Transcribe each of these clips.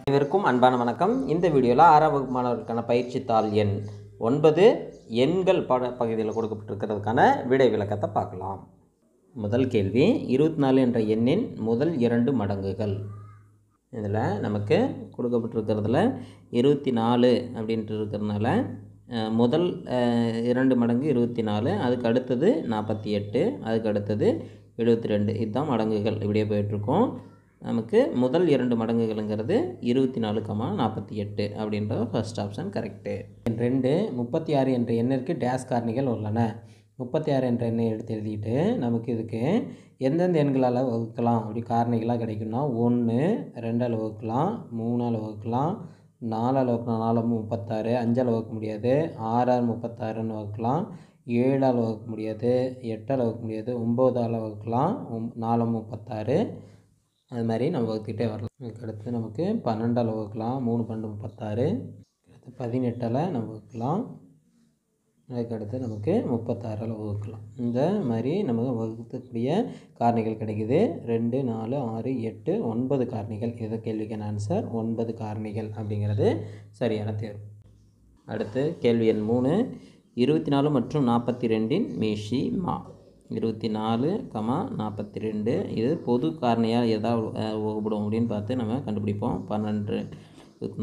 அனைவருக்கும் அன்பான வணக்கம் இந்த வீடியோவில் ஆறாம் வகுப்பு மாணவர்களுக்கான பயிற்சித்தாள் எண் ஒன்பது எண்கள் பட பகுதியில் கொடுக்கப்பட்டிருக்கிறதுக்கான விடை விளக்கத்தை பார்க்கலாம் முதல் கேள்வி இருபத்தி நாலு என்ற எண்ணின் முதல் இரண்டு மடங்குகள் இதில் நமக்கு கொடுக்கப்பட்டிருக்கிறதுல இருபத்தி நாலு அப்படின்ட்டு இருக்கிறதுனால முதல் இரண்டு மடங்கு இருபத்தி நாலு அதுக்கு அடுத்தது நாற்பத்தி எட்டு அதுக்கு அடுத்தது எழுபத்தி ரெண்டு இதுதான் மடங்குகள் இப்படியே போயிட்டுருக்கோம் நமக்கு முதல் இரண்டு மடங்குகளுங்கிறது இருபத்தி நாலு கமா நாற்பத்தி எட்டு அப்படின்றது ஃபர்ஸ்ட் ஆப்ஷன் கரெக்டு ரெண்டு முப்பத்தி ஆறு என்ற எண்ணிற்கு டேஸ் காரணிகள் உள்ளன முப்பத்தி ஆறு என்ற எண்ணை எடுத்து எழுதிட்டு நமக்கு இதுக்கு எந்தெந்த எண்களால் வகுக்கலாம் அப்படி காரணிகளாக கிடைக்கும்னா ஒன்று ரெண்டால் வகுக்கலாம் மூணால் வகுக்கலாம் நாலால் வகுக்கலாம் நாலு முப்பத்தாறு அஞ்சால் வகுக்க முடியாது ஆறாறு முப்பத்தாறுன்னு வகுக்கலாம் ஏழால் வகுக்க முடியாது எட்டால் வகுக்க முடியாது ஒம்பதால் வகுக்கலாம் ஒம் நாலும் பத்தாறு அது மாதிரி நம்ம வகுத்துக்கிட்டே வரலாம் அதுக்கடுத்து நமக்கு பன்னெண்டால் வகுக்கலாம் மூணு பன்னெண்டு முப்பத்தாறு அடுத்து பதினெட்டால் நம்ம வகுக்கலாம் அதுக்கடுத்து நமக்கு முப்பத்தாறால் வகுக்கலாம் இந்த மாதிரி நமக்கு வகுக்கக்கூடிய காரணிகள் கிடைக்குது ரெண்டு நாலு ஆறு எட்டு ஒன்பது காரணிகள் இது கேள்விக்கான ஆன்சர் ஒன்பது காரணிகள் அப்படிங்கிறது சரியான தேர்வு அடுத்து கேள்வி எண் மூணு இருபத்தி நாலு மற்றும் நாற்பத்தி ரெண்டின் மேஷி மா இருபத்தி நாலு கமா நாற்பத்தி ரெண்டு இது பொது காரணியால் எதாவது வகுப்படும் அப்படின்னு பார்த்து நம்ம கண்டுபிடிப்போம் பன்னெண்டு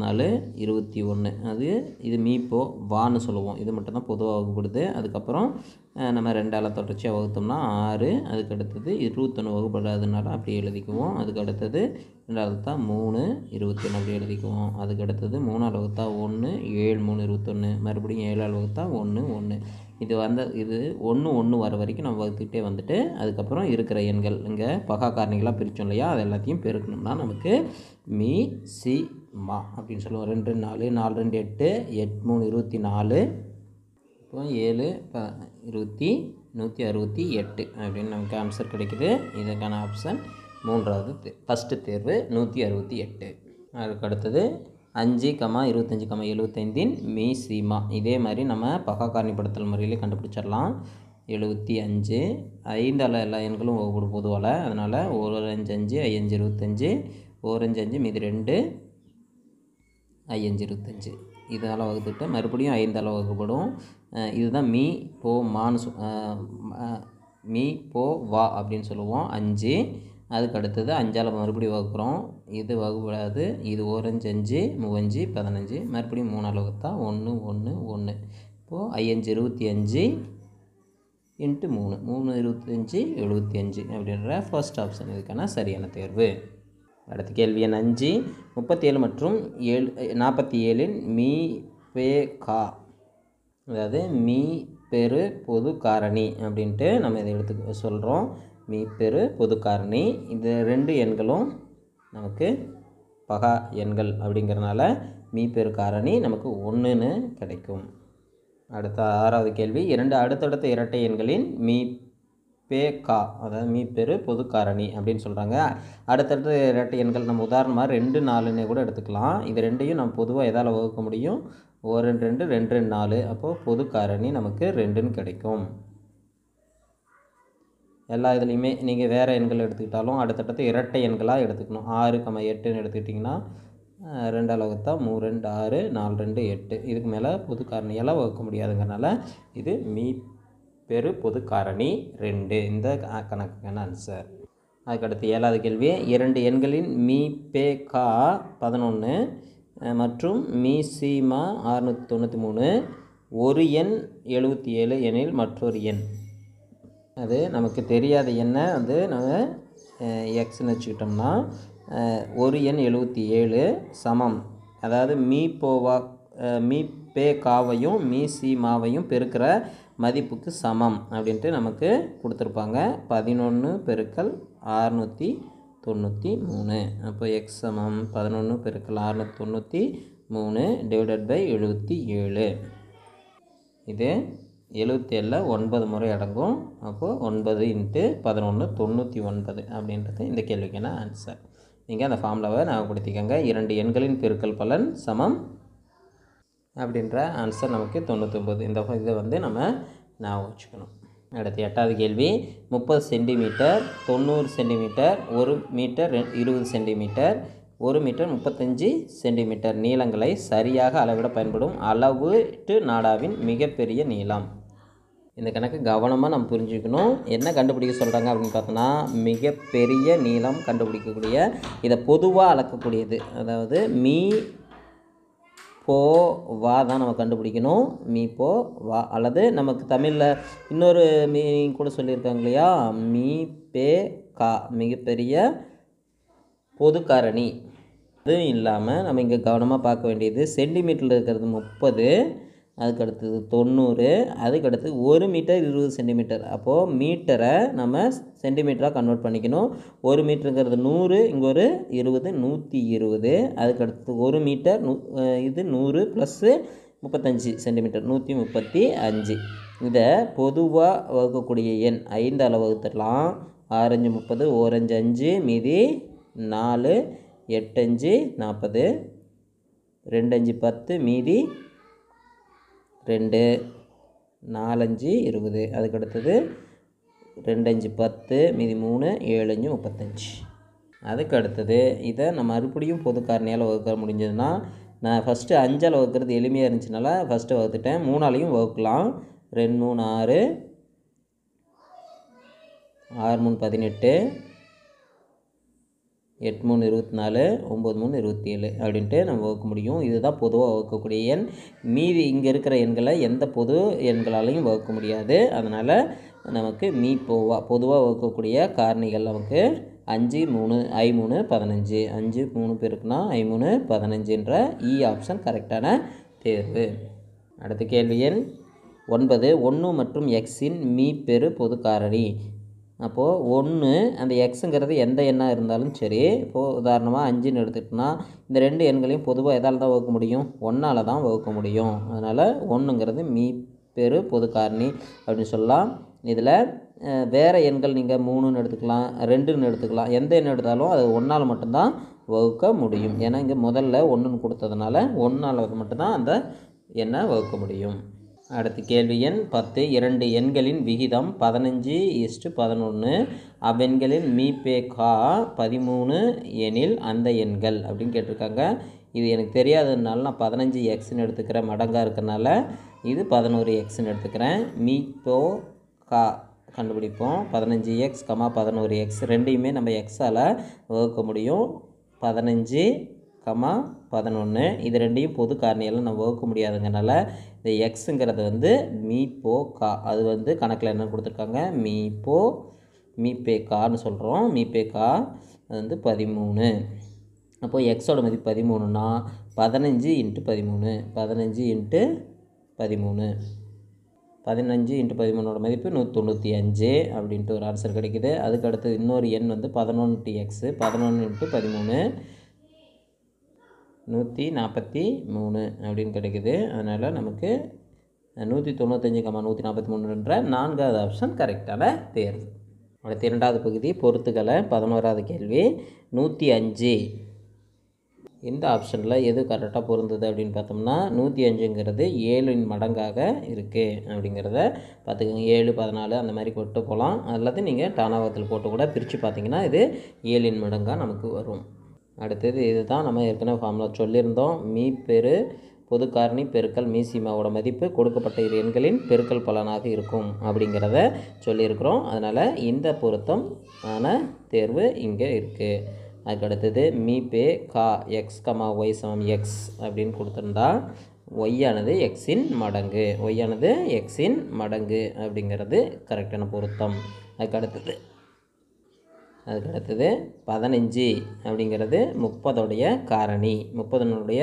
நாலு இருபத்தி ஒன்று அது இது மீப்போ வான்னு சொல்லுவோம் இது மட்டும் தான் பொதுவாக வகுப்படுது அதுக்கப்புறம் நம்ம ரெண்டால் தொடர்ச்சியாக வகுத்தோம்னா ஆறு அதுக்கு அடுத்தது இருபத்தொன்று வகுப்படாதனால அப்படி எழுதிக்குவோம் அதுக்கு அடுத்தது ரெண்டாவது தான் மூணு இருபத்தொன்று அப்படி எழுதிக்குவோம் அதுக்கு அடுத்தது மூணாவது வகுத்தா ஒன்று ஏழு மூணு இருபத்தொன்று மறுபடியும் ஏழாவது வகுத்தா ஒன்று ஒன்று இது வந்த இது ஒன்று ஒன்று வர வரைக்கும் நம்ம வகுத்துக்கிட்டே வந்துட்டு அதுக்கப்புறம் இருக்கிற எண்கள் இங்கே பகா காரணிகளாக பிரித்தோம் இல்லையா அது எல்லாத்தையும் பெருக்கணும்னா நமக்கு மீ சி மா அப்படின்னு சொல்லுவோம் ரெண்டு நாலு நாலு ரெண்டு எட்டு எட் மூணு இருபத்தி நாலு இப்போ ஏழு ப இருபத்தி நூற்றி அறுபத்தி எட்டு அப்படின்னு நமக்கு ஆன்சர் கிடைக்குது இதற்கான ஆப்ஷன் மூன்றாவது தே ஃபஸ்ட்டு தேர்வு நூற்றி அறுபத்தி எட்டு அதுக்கு அடுத்தது அஞ்சு கமா இருபத்தஞ்சி கமா எழுபத்தைந்தின் மீ சீமா இதே மாதிரி நம்ம பகா காரணிப்படுத்தல் முறையிலே கண்டுபிடிச்சிடலாம் எழுபத்தி அஞ்சு ஐந்தால் எல்லா எண்களும் ஒவ்வொரு பொதுவால் அதனால் ஒரு அஞ்சு அஞ்சு ஐஞ்சு இருபத்தஞ்சு ஓரஞ்சு அஞ்சு மீது ரெண்டு ஐயஞ்சு இருபத்தஞ்சு இதால் வகுத்துட்டு மறுபடியும் ஐந்தால் வகுக்கப்படும் இதுதான் மீ போ மான்னு சொ மீ போ வா அப்படின்னு சொல்லுவோம் அஞ்சு அதுக்கு அடுத்தது அஞ்சால் மறுபடியும் வகுக்கிறோம் இது வகுப்படாது இது ஓரஞ்சு அஞ்சு மூவஞ்சு பதினஞ்சு மறுபடியும் மூணால் வகுத்தா ஒன்று ஒன்று ஒன்று இப்போது ஐயஞ்சு இருபத்தி அஞ்சு இன்ட்டு மூணு மூணு இருபத்தஞ்சி எழுபத்தி அஞ்சு அப்படின்ற ஃபர்ஸ்ட் ஆப்ஷன் இதுக்கான சரியான தேர்வு அடுத்த கேள்வி எண் அஞ்சு முப்பத்தேழு மற்றும் ஏழு நாற்பத்தி ஏழின் மீ பே கா அதாவது மீ பெரு பொது காரணி அப்படின்ட்டு நம்ம இதை எடுத்து சொல்கிறோம் மீ பெரு பொது காரணி இந்த ரெண்டு எண்களும் நமக்கு பகா எண்கள் அப்படிங்கிறனால மீ பெரு காரணி நமக்கு ஒன்றுன்னு கிடைக்கும் அடுத்த ஆறாவது கேள்வி இரண்டு அடுத்தடுத்த இரட்டை எண்களின் மீ பே கா அதாவது மீ பெரு பொது காரணி அப்படின்னு சொல்கிறாங்க அடுத்தடுத்து இரட்டை எண்கள் நம்ம உதாரணமாக ரெண்டு நாலுன்னே கூட எடுத்துக்கலாம் இது ரெண்டையும் நம்ம பொதுவாக எதால் வகுக்க முடியும் ஒரு ரெண்டு ரெண்டு ரெண்டு ரெண்டு நாலு அப்போது பொது காரணி நமக்கு ரெண்டுன்னு கிடைக்கும் எல்லா இதுலேயுமே நீங்கள் வேறு எண்கள் எடுத்துக்கிட்டாலும் அடுத்தடுத்து இரட்டை எண்களாக எடுத்துக்கணும் ஆறு கம்ம எட்டுன்னு எடுத்துக்கிட்டிங்கன்னா ரெண்டால் வகுத்தா மூ ரெண்டு ஆறு நாலு ரெண்டு எட்டு இதுக்கு மேலே பொது காரணியெல்லாம் வகுக்க முடியாதுங்கிறனால இது மீ பெரு பொது காரணி ரெண்டு இந்த கணக்குக்கான ஆன்சர் அதுக்கடுத்து ஏழாவது கேள்வி இரண்டு எண்களின் மீ பே கா பதினொன்று மற்றும் மீ சிமா அறுநூற்றி தொண்ணூற்றி மூணு ஒரு எண் எழுபத்தி ஏழு எண்ணில் மற்றொரு எண் அது நமக்கு தெரியாத எண்ணை வந்து நம்ம எக்ஸ்னு வச்சுக்கிட்டோம்னா ஒரு எண் எழுபத்தி ஏழு சமம் அதாவது மீ போவா மீ பே காவையும் மீ சீமாவையும் பெருக்கிற மதிப்புக்கு சமம் அப்படின்ட்டு நமக்கு கொடுத்துருப்பாங்க பதினொன்று பெருக்கல் ஆறுநூற்றி தொண்ணூற்றி மூணு அப்போ எக்ஸ் சமம் பதினொன்று பெருக்கல் ஆறுநூற்றி தொண்ணூற்றி மூணு டிவைடட் பை எழுபத்தி ஏழு இது எழுபத்தி ஏழில் ஒன்பது முறை அடங்கும் அப்போது ஒன்பது இன்ட்டு பதினொன்று தொண்ணூற்றி ஒன்பது அப்படின்றது இந்த கேள்விக்கான ஆன்சர் நீங்கள் அந்த ஃபார்முலாவை ஞாபகப்படுத்திக்கோங்க இரண்டு எண்களின் பெருக்கல் பலன் சமம் அப்படின்ற ஆன்சர் நமக்கு தொண்ணூத்தொம்பது இந்த இதை வந்து நம்ம ஞாபகம் வச்சுக்கணும் அடுத்து எட்டாவது கேள்வி முப்பது சென்டிமீட்டர் தொண்ணூறு சென்டிமீட்டர் ஒரு மீட்டர் இருபது சென்டிமீட்டர் ஒரு மீட்டர் முப்பத்தஞ்சு சென்டிமீட்டர் நீளங்களை சரியாக அளவிட பயன்படும் அளவுட்டு நாடாவின் மிகப்பெரிய நீளம் இந்த கணக்கு கவனமாக நம்ம புரிஞ்சுக்கணும் என்ன கண்டுபிடிக்க சொல்கிறாங்க அப்படின்னு பார்த்தோன்னா மிகப்பெரிய நீளம் கண்டுபிடிக்கக்கூடிய இதை பொதுவாக அளக்கக்கூடியது அதாவது மீ போ வா தான் நம்ம கண்டுபிடிக்கணும் மீ போ வா அல்லது நமக்கு தமிழில் இன்னொரு மீனிங் கூட சொல்லியிருக்காங்க இல்லையா மீ பே கா மிகப்பெரிய பொதுக்காரணி அதுவும் இல்லாமல் நம்ம இங்கே கவனமாக பார்க்க வேண்டியது சென்டிமீட்டரில் இருக்கிறது முப்பது அதுக்கடுத்தது தொண்ணூறு அதுக்கடுத்து ஒரு மீட்டர் இருபது சென்டிமீட்டர் அப்போது மீட்டரை நம்ம சென்டிமீட்டராக கன்வெர்ட் பண்ணிக்கணும் ஒரு மீட்டருங்கிறது நூறு இங்கே ஒரு இருபது நூற்றி இருபது அதுக்கடுத்து ஒரு மீட்டர் நூ இது நூறு ப்ளஸ்ஸு முப்பத்தஞ்சு சென்டிமீட்டர் நூற்றி முப்பத்தி அஞ்சு இதை பொதுவாக வகுக்கக்கூடிய எண் அளவு வகுத்துடலாம் ஆரஞ்சு முப்பது ஓரஞ்சு அஞ்சு மீதி நாலு எட்டஞ்சு நாற்பது ரெண்டஞ்சு பத்து மீதி ரெண்டு நாலஞ்சு இருபது அதுக்கடுத்தது ரெண்டஞ்சு பத்து மீதி மூணு ஏழஞ்சு முப்பத்தஞ்சு அதுக்கு அடுத்தது இதை நம்ம மறுபடியும் பொது காரணியால் வகுக்க முடிஞ்சதுன்னா நான் ஃபஸ்ட்டு அஞ்சால் வகுக்கிறது எளிமையாக இருந்துச்சுனால ஃபஸ்ட்டு வகுத்துட்டேன் மூணாலையும் வகுக்கலாம் ரெண்டு மூணு ஆறு ஆறு மூணு பதினெட்டு எட்டு மூணு இருபத்தி நாலு ஒம்பது மூணு இருபத்தி ஏழு அப்படின்ட்டு நம்ம வகுக்க முடியும் இதுதான் பொதுவாக வகுக்கக்கூடிய எண் மீதி இங்கே இருக்கிற எண்களை எந்த பொது எண்களாலையும் வகுக்க முடியாது அதனால் நமக்கு மீ போவா பொதுவாக வகுக்கக்கூடிய காரணிகள் நமக்கு அஞ்சு மூணு ஐ மூணு பதினஞ்சு அஞ்சு மூணு பேருக்குன்னா ஐ மூணு பதினஞ்சுன்ற இ e ஆப்ஷன் கரெக்டான தேர்வு அடுத்த கேள்வி எண் ஒன்பது ஒன்று மற்றும் எக்ஸின் மீ பெரு பொது காரணி அப்போது ஒன்று அந்த எக்ஸுங்கிறது எந்த எண்ணாக இருந்தாலும் சரி இப்போது உதாரணமாக அஞ்சுன்னு எடுத்துக்கிட்டோன்னா இந்த ரெண்டு எண்களையும் பொதுவாக எதால் தான் வகுக்க முடியும் ஒன்றால் தான் வகுக்க முடியும் அதனால் ஒன்றுங்கிறது மீ பெரு பொது காரணி அப்படின்னு சொல்லலாம் இதில் வேறு எண்கள் நீங்கள் மூணுன்னு எடுத்துக்கலாம் ரெண்டுன்னு எடுத்துக்கலாம் எந்த எண் எடுத்தாலும் அது ஒன்றால் மட்டும்தான் வகுக்க முடியும் ஏன்னா இங்கே முதல்ல ஒன்றுன்னு கொடுத்ததுனால ஒன்றால் மட்டும்தான் அந்த எண்ணை வகுக்க முடியும் அடுத்து கேள்வி எண் பத்து இரண்டு எண்களின் விகிதம் பதினஞ்சு இஸ்டு பதினொன்று அவ்வெண்களின் மீபே கா பதிமூணு எனில் அந்த எண்கள் அப்படின்னு கேட்டிருக்காங்க இது எனக்கு தெரியாததுனால நான் பதினஞ்சு எக்ஸ்ன்னு எடுத்துக்கிறேன் மடங்காக இருக்கிறனால இது பதினோரு எக்ஸ்ன்னு எடுத்துக்கிறேன் மீபோ கா கண்டுபிடிப்போம் பதினஞ்சு எக்ஸ் கமா பதினோரு எக்ஸ் ரெண்டையுமே நம்ம எக்ஸால் வகுக்க முடியும் பதினஞ்சு கமா பதினொன்று இது ரெண்டையும் பொது காரணியெல்லாம் நம்ம வகுக்க முடியாதுங்கிறனால இந்த எக்ஸுங்கிறது வந்து மீ போ கா அது வந்து கணக்கில் என்னென்னு கொடுத்துருக்காங்க மீ போ மீ பே கான்னு சொல்கிறோம் மீ பே கா அது வந்து பதிமூணு அப்போது எக்ஸோட மதிப்பு பதிமூணுன்னா பதினஞ்சு இன்ட்டு பதிமூணு பதினஞ்சு இன்ட்டு பதிமூணு பதினஞ்சு இன்ட்டு பதிமூணோட மதிப்பு நூற்றி அஞ்சு அப்படின்ட்டு ஒரு ஆன்சர் கிடைக்குது அதுக்கு இன்னொரு எண் வந்து பதினொன்று எக்ஸு பதினொன்று இன்ட்டு பதிமூணு நூற்றி நாற்பத்தி மூணு அப்படின்னு கிடைக்குது அதனால் நமக்கு நூற்றி தொண்ணூத்தஞ்சு கம்மா நூற்றி நாற்பத்தி மூணுன்ற நான்காவது ஆப்ஷன் கரெக்டான தேர்வு அடுத்த இரண்டாவது பகுதி பொறுத்துக்களை பதினோராவது கேள்வி நூற்றி அஞ்சு இந்த ஆப்ஷனில் எது கரெக்டாக பொருந்தது அப்படின்னு பார்த்தோம்னா நூற்றி அஞ்சுங்கிறது ஏழின் மடங்காக இருக்குது அப்படிங்கிறத பார்த்துக்கோங்க ஏழு பதினாலு அந்த மாதிரி போட்டு போகலாம் அல்லது நீங்கள் டானாவத்தில் போட்டு கூட பிரித்து பார்த்தீங்கன்னா இது ஏழின் மடங்காக நமக்கு வரும் அடுத்தது இது தான் நம்ம ஏற்கனவே ஃபார்முலா சொல்லியிருந்தோம் மீ பெரு பொது காரணி பெருக்கல் மீசிமாவோட மதிப்பு கொடுக்கப்பட்ட இரு எண்களின் பெருக்கல் பலனாக இருக்கும் அப்படிங்கிறத சொல்லியிருக்கிறோம் அதனால் இந்த பொருத்தம் ஆன தேர்வு இங்கே இருக்குது அதுக்கடுத்தது மீ பே கா எக்ஸ் கமா ஒய் சமம் எக்ஸ் அப்படின்னு கொடுத்துருந்தா ஒய்யானது எக்ஸின் மடங்கு ஒய்யானது எக்ஸின் மடங்கு அப்படிங்கிறது கரெக்டான பொருத்தம் அதுக்கடுத்தது அதுக்கு அடுத்தது பதினஞ்சு அப்படிங்கிறது முப்பதோடைய காரணி முப்பதுனுடைய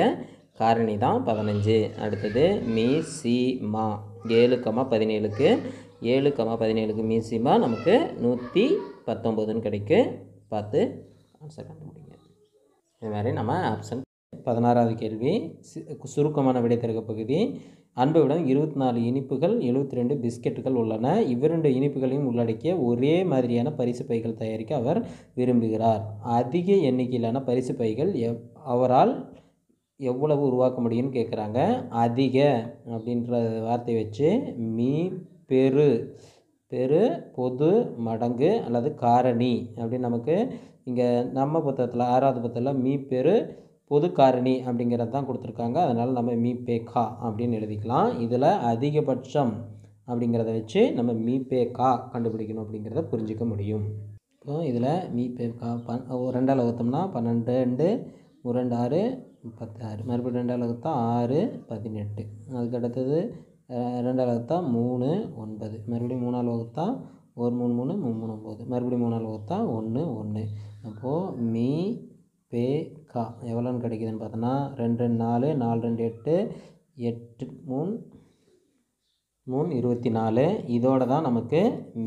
காரணி தான் பதினஞ்சு அடுத்தது மீ சி மா ஏழு கமா பதினேழுக்கு ஏழு கமா பதினேழுக்கு மீசிமா நமக்கு நூற்றி பத்தொம்பதுன்னு கிடைக்கும் பார்த்து ஆன்சர் முடியுங்க இது மாதிரி நம்ம ஆப்ஷன் பதினாறாவது கேள்வி சுருக்கமான விடைத்திறக்க பகுதி அன்புடன் இருபத்தி நாலு இனிப்புகள் எழுபத்தி ரெண்டு பிஸ்கெட்டுகள் உள்ளன இவ்விரண்டு இனிப்புகளையும் உள்ளடக்கிய ஒரே மாதிரியான பரிசு பைகள் தயாரிக்க அவர் விரும்புகிறார் அதிக எண்ணிக்கையிலான பரிசு பைகள் எவ் அவரால் எவ்வளவு உருவாக்க முடியும்னு கேட்குறாங்க அதிக அப்படின்ற வார்த்தை வச்சு மீ பெரு பெரு பொது மடங்கு அல்லது காரணி அப்படின்னு நமக்கு இங்கே நம்ம புத்தகத்தில் ஆறாவது புத்தகத்தில் மீ பெரு பொது காரணி அப்படிங்கிறது தான் கொடுத்துருக்காங்க அதனால் நம்ம மீ பேக்கா அப்படின்னு எழுதிக்கலாம் இதில் அதிகபட்சம் அப்படிங்கிறத வச்சு நம்ம மீ பேக்கா கண்டுபிடிக்கணும் அப்படிங்கிறத புரிஞ்சிக்க முடியும் இப்போ இதில் மீ பேக்கா பன் ரெண்டால் வகுத்தோம்னா பன்னெண்டு ரெண்டு ஒரு ரெண்டு ஆறு பத்து ஆறு மறுபடியும் ரெண்டால் வகுத்தா ஆறு பதினெட்டு அதுக்கு அடுத்தது ரெண்டால் வகுத்தா மூணு ஒன்பது மறுபடியும் மூணால் வகுத்தா ஒரு மூணு மூணு மூணு மூணு ஒம்பது மறுபடியும் மூணால் வகுத்தா ஒன்று ஒன்று அப்போது மீ பே கா எவ்வளோன்னு கிடைக்குதுன்னு பார்த்தோன்னா ரெண்டு ரெண்டு நாலு நாலு ரெண்டு எட்டு எட்டு மூணு மூணு இருபத்தி நாலு இதோடு தான் நமக்கு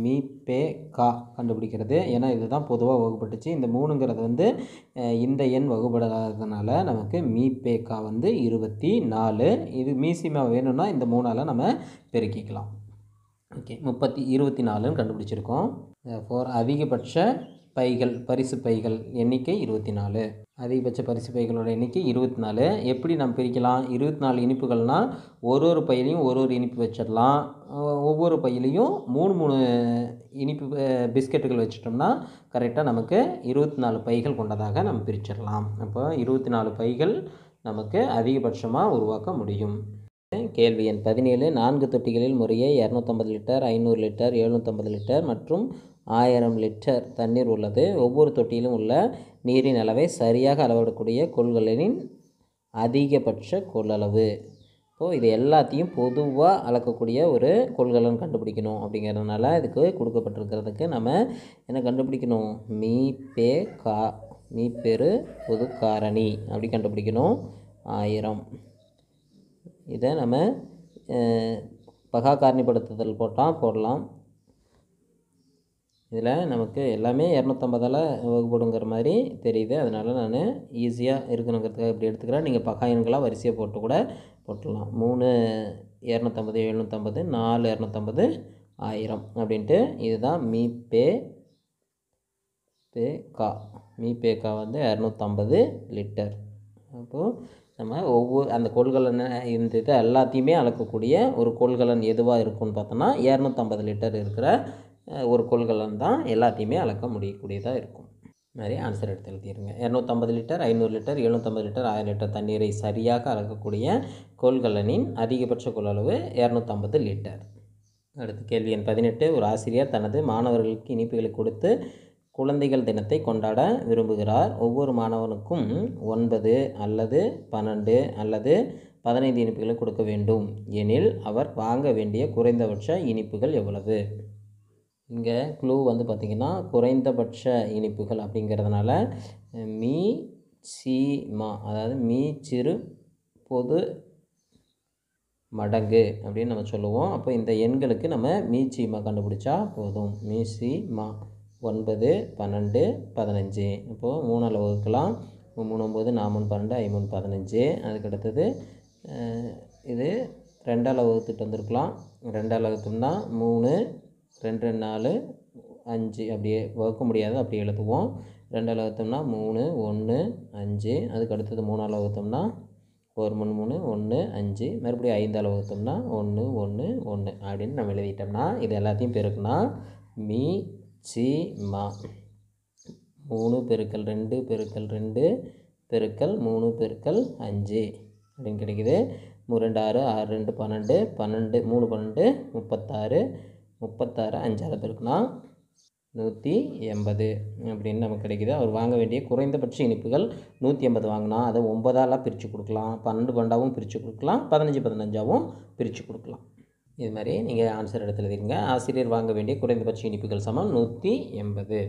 மீ பே கா கண்டுபிடிக்கிறது ஏன்னா இதுதான் பொதுவாக வகுப்பட்டுச்சு இந்த மூணுங்கிறது வந்து இந்த எண் வகுப்படாததுனால நமக்கு மீ பே கா வந்து இருபத்தி நாலு இது மீசிமா வேணும்னா இந்த மூணால் நம்ம பெருக்கிக்கலாம் ஓகே முப்பத்தி இருபத்தி நாலுன்னு கண்டுபிடிச்சிருக்கோம் ஃபோர் அதிகபட்ச பைகள் பரிசு பைகள் எண்ணிக்கை இருபத்தி நாலு அதிகபட்ச பரிசு பைகளோட எண்ணிக்கை இருபத்தி நாலு எப்படி நம்ம பிரிக்கலாம் இருபத்தி நாலு இனிப்புகள்னால் ஒரு ஒரு பையிலையும் ஒரு ஒரு இனிப்பு வச்சிடலாம் ஒவ்வொரு பையிலையும் மூணு மூணு இனிப்பு பிஸ்கெட்டுகள் வச்சிட்டோம்னா கரெக்டாக நமக்கு இருபத்தி நாலு பைகள் கொண்டதாக நம்ம பிரிச்சிடலாம் அப்போ இருபத்தி நாலு பைகள் நமக்கு அதிகபட்சமாக உருவாக்க முடியும் கேள்வி எண் பதினேழு நான்கு தொட்டிகளில் முறையே இரநூத்தம்பது லிட்டர் ஐநூறு லிட்டர் எழுநூற்றம்பது லிட்டர் மற்றும் ஆயிரம் லிட்டர் தண்ணீர் உள்ளது ஒவ்வொரு தொட்டியிலும் உள்ள நீரின் அளவை சரியாக அளவிடக்கூடிய கொள்கலனின் அதிகபட்ச கொள்ளளவு இப்போது இது எல்லாத்தையும் பொதுவாக அளக்கக்கூடிய ஒரு கொள்கலன் கண்டுபிடிக்கணும் அப்படிங்கிறதுனால இதுக்கு கொடுக்கப்பட்டிருக்கிறதுக்கு நம்ம என்ன கண்டுபிடிக்கணும் மீ பே கா மீ பெரு பொது காரணி அப்படி கண்டுபிடிக்கணும் ஆயிரம் இதை நம்ம பகா காரணிப்படுத்துதல் போட்டால் போடலாம் இதில் நமக்கு எல்லாமே இரநூத்தம்பதால் வகுப்படுங்கிற மாதிரி தெரியுது அதனால் நான் ஈஸியாக இருக்கணுங்கிறதுக்காக இப்படி எடுத்துக்கிறேன் நீங்கள் பக்கா எண்களாக வரிசையை போட்டு கூட போட்டுடலாம் மூணு இரநூத்தம்பது எழுநூற்றம்பது நாலு இரநூத்தம்பது ஆயிரம் அப்படின்ட்டு இதுதான் மீ பே பே கா மீ கா வந்து இரநூத்தம்பது லிட்டர் அப்போது நம்ம ஒவ்வொரு அந்த கொள்கலன் இந்த இதை எல்லாத்தையுமே அளக்கக்கூடிய ஒரு கொள்கலன் எதுவாக இருக்கும்னு பார்த்தோன்னா இரநூத்தம்பது லிட்டர் இருக்கிற ஒரு கொள்கலன் தான் எல்லாத்தையுமே அளக்க முடியக்கூடியதாக இருக்கும் மாதிரி ஆன்சர் எடுத்து எழுதிடுங்க இரநூத்தம்பது லிட்டர் ஐநூறு லிட்டர் எழுநூற்றம்பது லிட்டர் ஆயிரம் லிட்டர் தண்ணீரை சரியாக அளக்கக்கூடிய கொள்கலனின் அதிகபட்ச கொள்ளளவு இரநூத்தம்பது லிட்டர் அடுத்து கேள்வி எண் பதினெட்டு ஒரு ஆசிரியர் தனது மாணவர்களுக்கு இனிப்புகளை கொடுத்து குழந்தைகள் தினத்தை கொண்டாட விரும்புகிறார் ஒவ்வொரு மாணவனுக்கும் ஒன்பது அல்லது பன்னெண்டு அல்லது பதினைந்து இனிப்புகளை கொடுக்க வேண்டும் எனில் அவர் வாங்க வேண்டிய குறைந்தபட்ச இனிப்புகள் எவ்வளவு இங்கே க்ளூ வந்து பார்த்திங்கன்னா குறைந்தபட்ச இனிப்புகள் அப்படிங்கிறதுனால மீ சீமா அதாவது மீ சிறு பொது மடங்கு அப்படின்னு நம்ம சொல்லுவோம் அப்போ இந்த எண்களுக்கு நம்ம மீ சீமா கண்டுபிடிச்சா போதும் மீ சீமா ஒன்பது பன்னெண்டு பதினஞ்சு இப்போது மூணால் வகுக்கலாம் மூணு ஒம்பது நாமூணு பன்னெண்டு ஐமூணு பதினஞ்சு அதுக்கடுத்தது இது ரெண்டால் வகுத்துட்டு வந்திருக்கலாம் ரெண்டால் வகுத்தோம்னா மூணு ரெண்டு ரெண்டு நாலு அஞ்சு அப்படியே வகுக்க முடியாது அப்படி எழுதுவோம் ரெண்டால் வகுத்தோம்னா மூணு ஒன்று அஞ்சு அதுக்கு அடுத்தது மூணால் வகுத்தோம்னா ஒரு மூணு மூணு ஒன்று அஞ்சு மறுபடியும் ஐந்தால் வகுத்தோம்னா ஒன்று ஒன்று ஒன்று அப்படின்னு நம்ம எழுதிட்டோம்னா இது எல்லாத்தையும் பெருக்கணும் மீ சி மா மூணு பெருக்கல் ரெண்டு பெருக்கல் ரெண்டு பெருக்கல் மூணு பெருக்கல் அஞ்சு அப்படின்னு கிடைக்குது ரெண்டு ஆறு ஆறு ரெண்டு பன்னெண்டு பன்னெண்டு மூணு பன்னெண்டு முப்பத்தாறு முப்பத்தாறு அஞ்சால் பெருக்குனா நூற்றி எண்பது அப்படின்னு நமக்கு கிடைக்கிது அவர் வாங்க வேண்டிய குறைந்தபட்ச இனிப்புகள் நூற்றி எண்பது வாங்கினா அதை ஒன்பதாலாம் பிரித்து கொடுக்கலாம் பன்னெண்டு பன்னெண்டாவும் பிரித்து கொடுக்கலாம் பதினஞ்சு பதினஞ்சாவும் பிரித்து கொடுக்கலாம் இது மாதிரி நீங்கள் ஆன்சர் இடத்துல எழுதிருங்க ஆசிரியர் வாங்க வேண்டிய குறைந்தபட்ச இனிப்புகள் சமம் நூற்றி எண்பது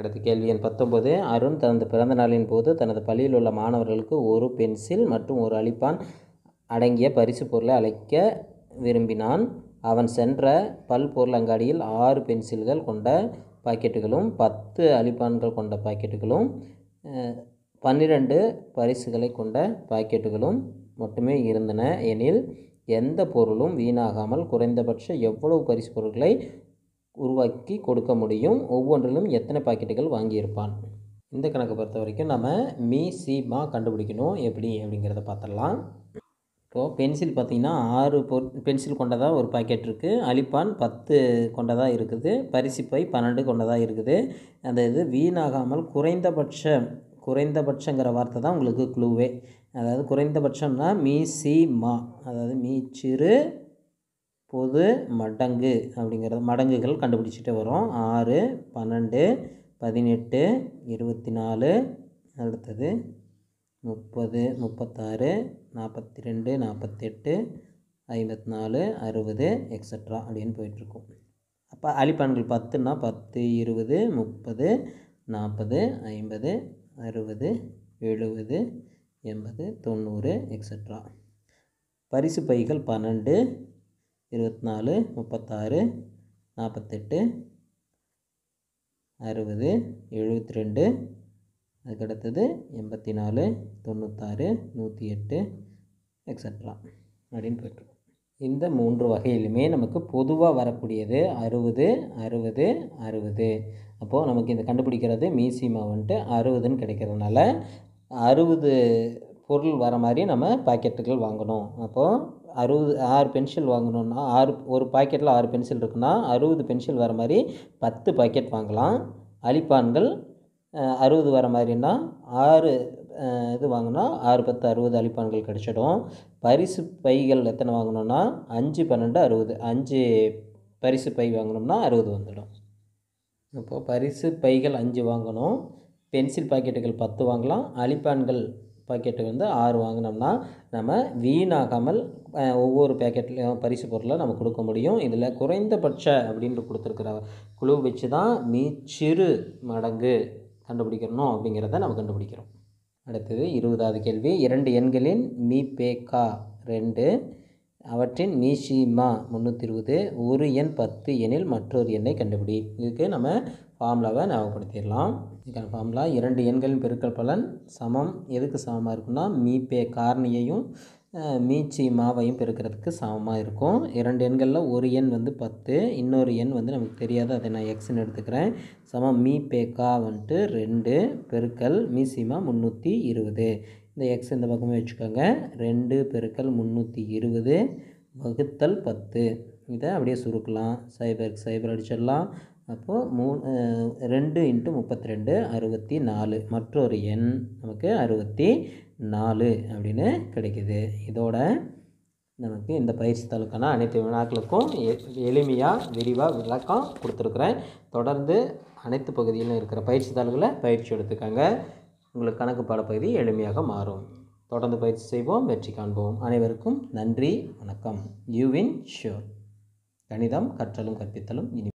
அடுத்த கேள்வி எண் பத்தொம்போது அருண் தனது பிறந்த நாளின் போது தனது பள்ளியில் உள்ள மாணவர்களுக்கு ஒரு பென்சில் மற்றும் ஒரு அழிப்பான் அடங்கிய பரிசு பொருளை அழைக்க விரும்பினான் அவன் சென்ற பொருள் அங்காடியில் ஆறு பென்சில்கள் கொண்ட பாக்கெட்டுகளும் பத்து அழிப்பான்கள் கொண்ட பாக்கெட்டுகளும் பன்னிரண்டு பரிசுகளை கொண்ட பாக்கெட்டுகளும் மட்டுமே இருந்தன எனில் எந்த பொருளும் வீணாகாமல் குறைந்தபட்ச எவ்வளவு பரிசு பொருட்களை உருவாக்கி கொடுக்க முடியும் ஒவ்வொன்றிலும் எத்தனை பாக்கெட்டுகள் வாங்கியிருப்பான் இந்த கணக்கை பொறுத்த வரைக்கும் நம்ம மீ சி கண்டுபிடிக்கணும் எப்படி அப்படிங்கிறத பார்த்துடலாம் இப்போது பென்சில் பார்த்திங்கன்னா ஆறு பொ பென்சில் கொண்டதாக ஒரு பாக்கெட் இருக்குது அலிப்பான் பத்து கொண்டதாக இருக்குது பரிசுப்பை பன்னெண்டு கொண்டதாக இருக்குது அந்த இது வீணாகாமல் குறைந்தபட்சம் குறைந்தபட்சங்கிற வார்த்தை தான் உங்களுக்கு க்ளூவே அதாவது குறைந்தபட்சம்னா மீ சி மா அதாவது மீ சிறு பொது மடங்கு அப்படிங்கிறது மடங்குகள் கண்டுபிடிச்சிட்டு வரும் ஆறு பன்னெண்டு பதினெட்டு இருபத்தி நாலு அடுத்தது முப்பது முப்பத்தாறு நாற்பத்தி ரெண்டு நாற்பத்தெட்டு ஐம்பத்தி நாலு அறுபது எக்ஸட்ரா அப்படின்னு போயிட்டுருக்கும் அப்போ அழிப்பான்கள் பத்துன்னா பத்து இருபது முப்பது நாற்பது ஐம்பது அறுபது எழுபது எண்பது தொண்ணூறு எக்ஸட்ரா பரிசு பைகள் பன்னெண்டு இருபத்தி நாலு முப்பத்தாறு நாற்பத்தெட்டு அறுபது எழுபத்தி ரெண்டு அதுக்கடுத்தது எண்பத்தி நாலு தொண்ணூத்தாறு நூற்றி எட்டு எக்ஸட்ரா அப்படின்னு போயிட்டுருக்கோம் இந்த மூன்று வகையிலுமே நமக்கு பொதுவாக வரக்கூடியது அறுபது அறுபது அறுபது அப்போது நமக்கு இந்த கண்டுபிடிக்கிறது மீசிமா வந்துட்டு அறுபதுன்னு கிடைக்கிறதுனால அறுபது பொருள் வர மாதிரி நம்ம பாக்கெட்டுகள் வாங்கணும் அப்போது அறுபது ஆறு பென்சில் வாங்கணுன்னா ஆறு ஒரு பாக்கெட்டில் ஆறு பென்சில் இருக்குன்னா அறுபது பென்சில் வர மாதிரி பத்து பாக்கெட் வாங்கலாம் அழிப்பான்கள் அறுபது வர மாதிரின்னா ஆறு இது வாங்கினா ஆறு பத்து அறுபது அழிப்பான்கள் கிடச்சிடும் பரிசு பைகள் எத்தனை வாங்கணும்னா அஞ்சு பன்னெண்டு அறுபது அஞ்சு பரிசு பை வாங்கினோம்னா அறுபது வந்துடும் இப்போது பரிசு பைகள் அஞ்சு வாங்கணும் பென்சில் பாக்கெட்டுகள் பத்து வாங்கலாம் அழிப்பான்கள் பாக்கெட்டு வந்து ஆறு வாங்கினோம்னா நம்ம வீணாகாமல் ஒவ்வொரு பேக்கெட்லேயும் பரிசு பொருளை நம்ம கொடுக்க முடியும் இதில் குறைந்தபட்ச அப்படின்ட்டு கொடுத்துருக்குற குழு வச்சு தான் மீச்சிறு மடங்கு கண்டுபிடிக்கணும் அப்படிங்கிறத நம்ம கண்டுபிடிக்கிறோம் அடுத்தது இருபதாவது கேள்வி இரண்டு எண்களின் மீ பேக்கா ரெண்டு அவற்றின் மீஷிமா முந்நூற்றி இருபது ஒரு எண் பத்து எண்ணில் மற்றொரு எண்ணை கண்டுபிடி இதுக்கு நம்ம ஃபார்முலாவை ஞாபகப்படுத்திடலாம் இதுக்கான ஃபார்முலா இரண்டு எண்களின் பெருக்கல் பலன் சமம் எதுக்கு சமமாக இருக்குன்னா மீ பே காரணியையும் மீச்சி மாவையும் பெருக்கிறதுக்கு சமமாக இருக்கும் இரண்டு எண்களில் ஒரு எண் வந்து பத்து இன்னொரு எண் வந்து நமக்கு தெரியாது அதை நான் எக்ஸ்ன்னு எடுத்துக்கிறேன் சமம் மீ பேக்கா வந்துட்டு ரெண்டு பெருக்கல் மீசிமா முந்நூற்றி இருபது இந்த எக்ஸ் இந்த பக்கமே வச்சுக்கோங்க ரெண்டு பெருக்கல் முந்நூற்றி இருபது வகுத்தல் பத்து இதை அப்படியே சுருக்கலாம் சைபர் சைபர் அடிச்சிடலாம் அப்போது மூ ரெண்டு இன்ட்டு முப்பத்தி ரெண்டு அறுபத்தி நாலு மற்றொரு எண் நமக்கு அறுபத்தி நாலு அப்படின்னு கிடைக்கிது இதோட நமக்கு இந்த பயிற்சி தாலுக்கான அனைத்து வினாக்களுக்கும் எ எளிமையாக விரிவாக விளக்கம் கொடுத்துருக்குறேன் தொடர்ந்து அனைத்து பகுதியிலும் இருக்கிற பயிற்சி தாள்களை பயிற்சி எடுத்துக்காங்க உங்களுக்கு கணக்கு பாடப்பகுதி எளிமையாக மாறும் தொடர்ந்து பயிற்சி செய்வோம் வெற்றி காண்போம் அனைவருக்கும் நன்றி வணக்கம் யூவின் ஷோர் கணிதம் கற்றலும் கற்பித்தலும் இனி